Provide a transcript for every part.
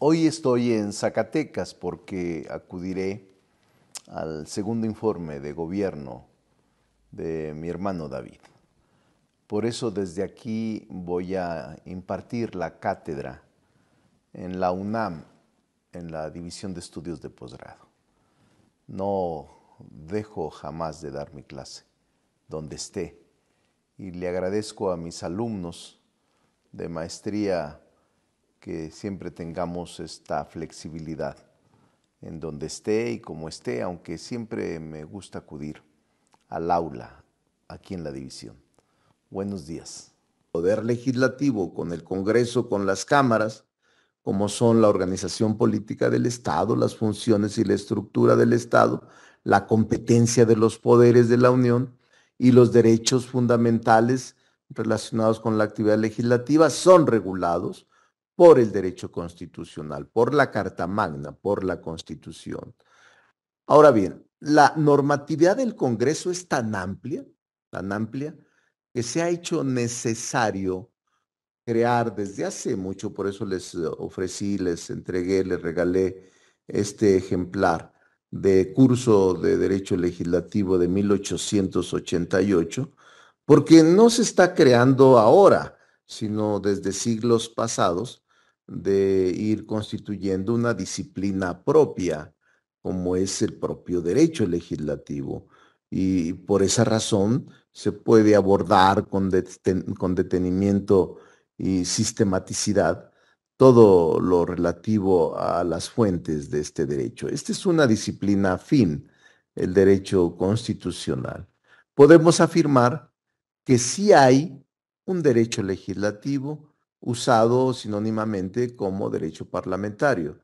Hoy estoy en Zacatecas porque acudiré al segundo informe de gobierno de mi hermano David. Por eso desde aquí voy a impartir la cátedra en la UNAM, en la División de Estudios de Posgrado. No dejo jamás de dar mi clase, donde esté. Y le agradezco a mis alumnos de maestría que siempre tengamos esta flexibilidad en donde esté y como esté, aunque siempre me gusta acudir al aula aquí en la división. Buenos días. Poder legislativo con el Congreso, con las cámaras, como son la organización política del Estado, las funciones y la estructura del Estado, la competencia de los poderes de la Unión y los derechos fundamentales relacionados con la actividad legislativa son regulados por el derecho constitucional, por la Carta Magna, por la Constitución. Ahora bien, la normatividad del Congreso es tan amplia, tan amplia, que se ha hecho necesario crear desde hace mucho, por eso les eh, ofrecí, les entregué, les regalé este ejemplar de curso de Derecho Legislativo de 1888, porque no se está creando ahora, sino desde siglos pasados, de ir constituyendo una disciplina propia, como es el propio derecho legislativo. Y por esa razón se puede abordar con, detenimiento y sistematicidad todo lo relativo a las fuentes de este derecho. Esta es una disciplina afín, el derecho constitucional. Podemos afirmar que sí hay un derecho legislativo usado sinónimamente como derecho parlamentario.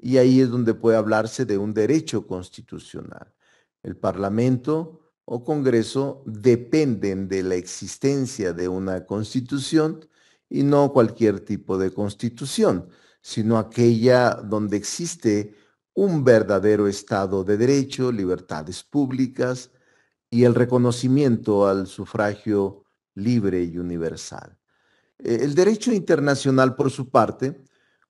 Y ahí es donde puede hablarse de un derecho constitucional. El Parlamento o Congreso dependen de la existencia de una constitución y no cualquier tipo de constitución, sino aquella donde existe un verdadero Estado de Derecho, libertades públicas y el reconocimiento al sufragio libre y universal. Eh, el derecho internacional, por su parte,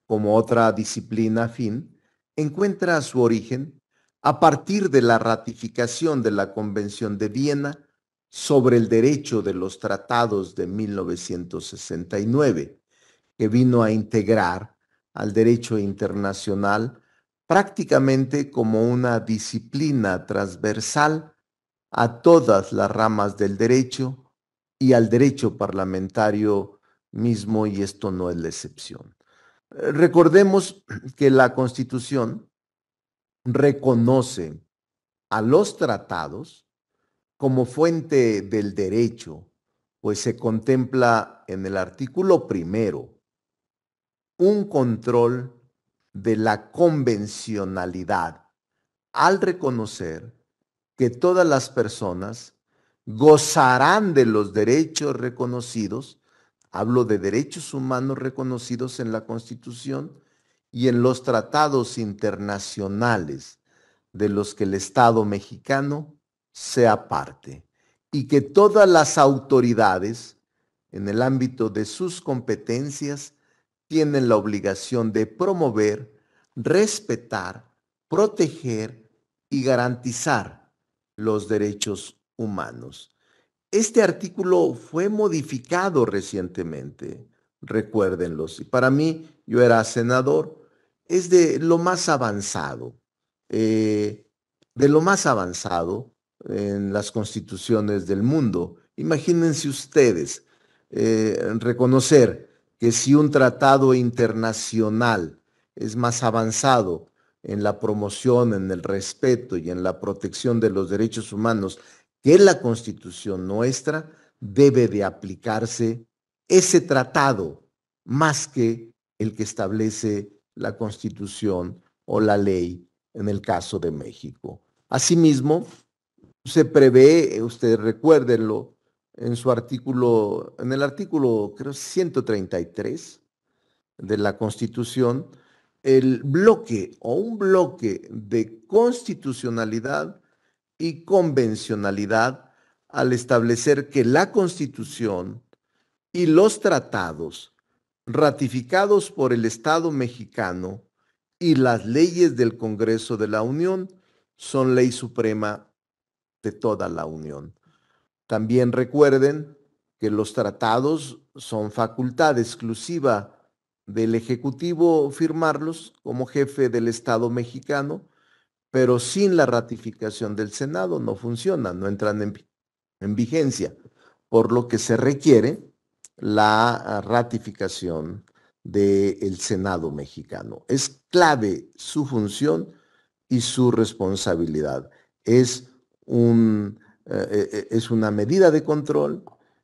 como otra disciplina afín, encuentra su origen a partir de la ratificación de la Convención de Viena sobre el derecho de los tratados de 1969, que vino a integrar al derecho internacional prácticamente como una disciplina transversal a todas las ramas del derecho y al derecho parlamentario mismo y esto no es la excepción. Recordemos que la Constitución reconoce a los tratados como fuente del derecho, pues se contempla en el artículo primero un control de la convencionalidad al reconocer que todas las personas gozarán de los derechos reconocidos Hablo de derechos humanos reconocidos en la Constitución y en los tratados internacionales de los que el Estado mexicano sea parte y que todas las autoridades en el ámbito de sus competencias tienen la obligación de promover, respetar, proteger y garantizar los derechos humanos. Este artículo fue modificado recientemente, recuérdenlos. para mí, yo era senador, es de lo más avanzado, eh, de lo más avanzado en las constituciones del mundo. Imagínense ustedes eh, reconocer que si un tratado internacional es más avanzado en la promoción, en el respeto y en la protección de los derechos humanos que en la constitución nuestra debe de aplicarse ese tratado más que el que establece la constitución o la ley en el caso de México. Asimismo, se prevé, eh, usted recuérdenlo, en su artículo, en el artículo 133 de la Constitución, el bloque o un bloque de constitucionalidad y convencionalidad al establecer que la Constitución y los tratados ratificados por el Estado mexicano y las leyes del Congreso de la Unión son ley suprema de toda la Unión. También recuerden que los tratados son facultad exclusiva del Ejecutivo firmarlos como jefe del Estado mexicano pero sin la ratificación del Senado no funciona, no entran en, vigencia, por lo que se requiere la ah, ratificación del Senado mexicano. Es clave su función y su responsabilidad. Es, un, eh, eh, eh, es una medida de control,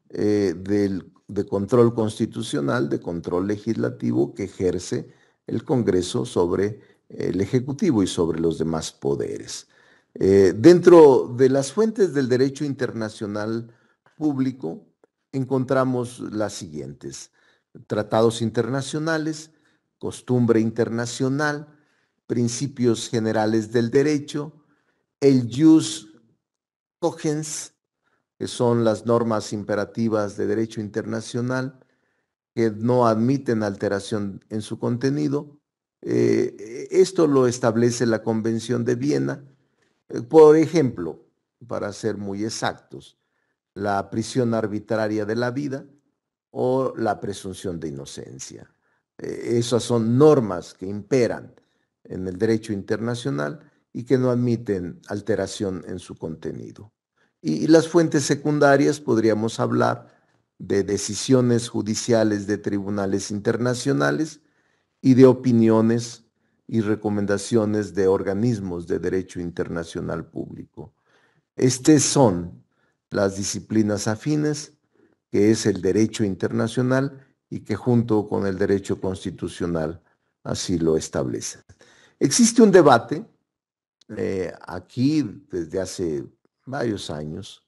del, de control constitucional, de control legislativo que ejerce el Congreso sobre el Ejecutivo y sobre los demás poderes. Eh, dentro de las fuentes del derecho internacional público encontramos las siguientes. Tratados internacionales, costumbre internacional, principios generales del derecho, el jus cogens, que son las normas imperativas de derecho internacional que no admiten alteración en su contenido, eh, e, esto lo establece la Convención de Viena. Eh, por ejemplo, para ser muy exactos, la prisión arbitraria de la vida o la presunción de inocencia. Eh, esas son normas que imperan en el derecho internacional y que no admiten alteración en su contenido. y las fuentes secundarias podríamos hablar de decisiones judiciales de tribunales internacionales y de opiniones y recomendaciones de organismos de derecho internacional público. Estas son las disciplinas afines, que es el derecho internacional y que junto con el derecho constitucional así lo establece. Existe un debate eh, aquí desde hace varios años